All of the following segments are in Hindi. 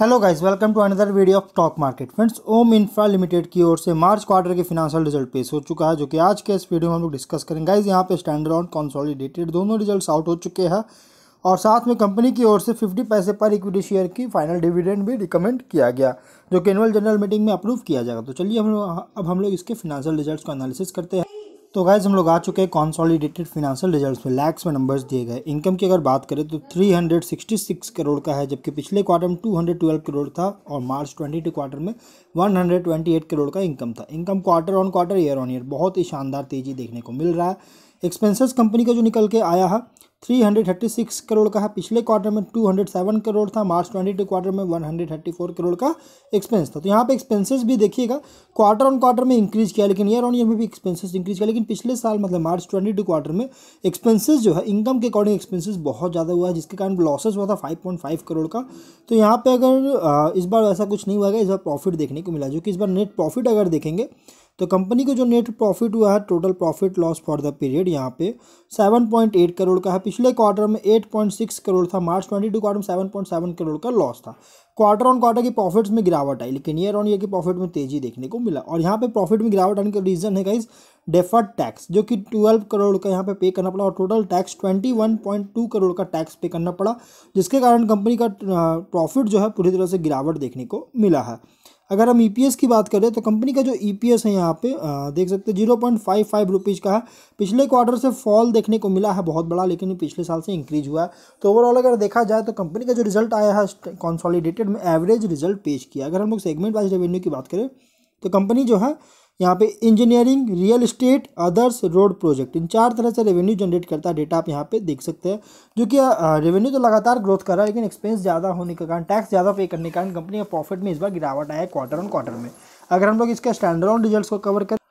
hello guys welcome to another video of stock market friends Om Infra Limited की ओर से मार्च क्वार्टर के फिनाशियल रिजल्ट पेश हो चुका है जो कि आज के इस वीडियो में हम लोग डिस्कस करेंगे गाइस यहाँ पे स्टैंडर्ड ऑन कॉन्सॉलिडेटेड दोनों रिजल्ट्स आउट हो चुके हैं और साथ में कंपनी की ओर से फिफ्टी पैसे पर इक्विटी शेयर की फाइनल डिविडेंड भी रिकमेंड किया गया जो कि एनुअल जनरल मीटिंग में अप्रूव किया जाएगा तो चलिए हम अब हम लोग इसके फिनेंशियल रिजल्ट को एनालिसिस करते हैं तो गाइज हम लोग आ चुके हैं कॉन्सॉलिडेटेड फिनेंशियल रिजल्ट्स में लैक्स में नंबर्स दिए गए इनकम की अगर बात करें तो 366 करोड़ का है जबकि पिछले क्वार्टर में 212 करोड़ था और मार्च 22 क्वार्टर में 128 करोड़ का इनकम था income quarter on quarter year on year बहुत ही शानदार तेजी देखने को मिल रहा है एक्सपेंसेस कंपनी का जो निकल के आया है 336 करोड़ का है पिछले क्वार्टर में 207 करोड़ था मार्च 22 क्वार्टर में 134 करोड़ का एक्सपेंस था तो यहाँ पे एक्सपेंसेस भी देखिएगा क्वार्टर ऑन क्वार्टर में इंक्रीज किया लेकिन ईयर ऑन ईयर में भी एक्सपेंसेस इंक्रीज किया लेकिन पिछले साल मतलब मार्च 22 क्वार्टर में एक्सपेंसेस जो है इनकम के अकॉर्डिंग एक्सपेंसिस बहुत ज़्यादा हुआ है जिसके कारण लॉसेज हुआ था फाइव करोड़ का तो यहाँ पर अगर इस बार ऐसा कुछ नहीं हुआ इस बार प्रॉफिट देखने को मिला जो कि इस बार नेट प्रॉफिट अगर देखेंगे तो कंपनी को जो नेट प्रॉफिट हुआ है total profit loss for the period यहाँ पे 7.8 करोड़ का है पिछले क्वार्टर में 8.6 करोड़ था मार्च 22 क्वार्टर में 7.7 करोड़ का लॉस था क्वार्टर ऑन क्वार्टर की प्रॉफिट्स में गिरावट आई लेकिन ईयर ऑन ईयर की प्रॉफिट में तेजी देखने को मिला और यहाँ पे प्रॉफिट में गिरावट आने का रीज़न है गाइज डेफर्ड टैक्स जो कि 12 करोड़ का यहाँ पे पे करना पड़ा और टोटल टैक्स 21.2 करोड़ का टैक्स पे करना पड़ा जिसके कारण कंपनी का प्रॉफिट जो है पूरी तरह से गिरावट देखने को मिला है अगर हम ई e की बात करें तो कंपनी का जो ई e है यहाँ पे आ, देख सकते हैं zero point five five rupees का है पिछले क्वार्टर से फॉल देखने को मिला है बहुत बड़ा लेकिन पिछले साल से इंक्रीज हुआ है तो ओवरऑल अगर देखा जाए तो कंपनी का जो रिजल्ट आया है कॉन्सॉलीडेटेड में एवरेज रिजल्ट पेश किया अगर हम लोग सेगमेंट वाइज रेवेन्यू की बात करें तो कंपनी जो है यहाँ पे engineering real estate others road project इन चार तरह से रेवेन्यू जनरेट करता है डेटा आप यहाँ पे देख सकते हैं जो कि रेवेन्यू तो लगातार ग्रोथ कर रहा है लेकिन एक्सपेंस ज़्यादा होने के कारण टैक्स ज़्यादा पे करने के कारण कंपनी का प्रॉफिट में इस बार गिरावट आया है क्वार्टर ऑन क्वार्टर में अगर हम लोग इसके स्टैंडर्ड रिजल्ट को कवर करें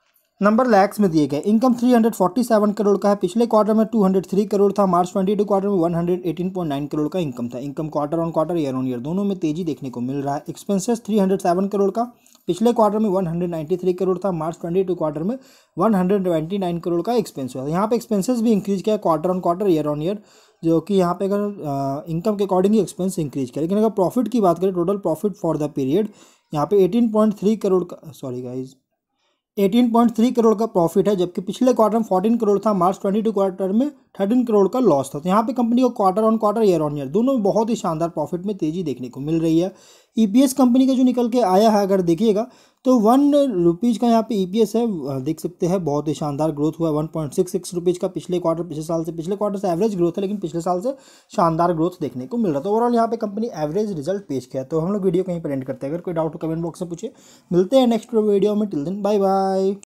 नंबर लैक्स में दिए गए इनकम 347 करोड़ का है पिछले क्वार्टर में 203 करोड़ था मार्च 22 क्वार्टर में 118.9 करोड़ का इनकम था income quarter on quarter year on year दोनों में तेजी देखने को मिल रहा है एक्सपेंसेस 307 करोड़ का पिछले क्वार्टर में 193 करोड़ था मार्च 22 क्वार्टर में 129 करोड़ का एक्सपेंस हुआ यहाँ पे एक्सपेंसेस भी इंक्रीज किया quarter on quarter year on year जो कि यहाँ पे अगर इनकम के अकॉर्डिंग एक्सपेंस इंक्रीज किया लेकिन अगर प्रॉफिट की बात करें total profit for the period यहाँ पे 18.3 करोड़ का सॉरी गाइज 18.3 करोड़ का प्रॉफिट है जबकि पिछले क्वार्टर में 14 करोड़ था मार्च 22 क्वार्टर में थर्टीन करोड़ का लॉस था तो यहाँ पे कंपनी को quarter on quarter year on year दोनों में बहुत ही शानदार प्रॉफिट में तेजी देखने को मिल रही है ईपीएस e कंपनी का जो निकल के आया है अगर देखिएगा तो वन रुपीज़ का यहाँ पे ईपीएस e है देख सकते हैं बहुत ही शानदार ग्रोथ हुआ है one point six six rupees का पिछले क्वार्टर पिछले साल से पिछले क्वार्टर से एवरेज ग्रोथ है लेकिन पिछले साल से शानदार ग्रोथ देखने को मिल रहा था ओवरऑल तो यहाँ पे कंपनी एवरेज रिजल्ट पेश किया तो हम लोग वीडियो कहीं पर एंड करते हैं अगर कोई डाउट कमेंट बॉक्स में पूछे मिलते हैं नेक्स्ट वीडियो में टिल दिन बाय बाय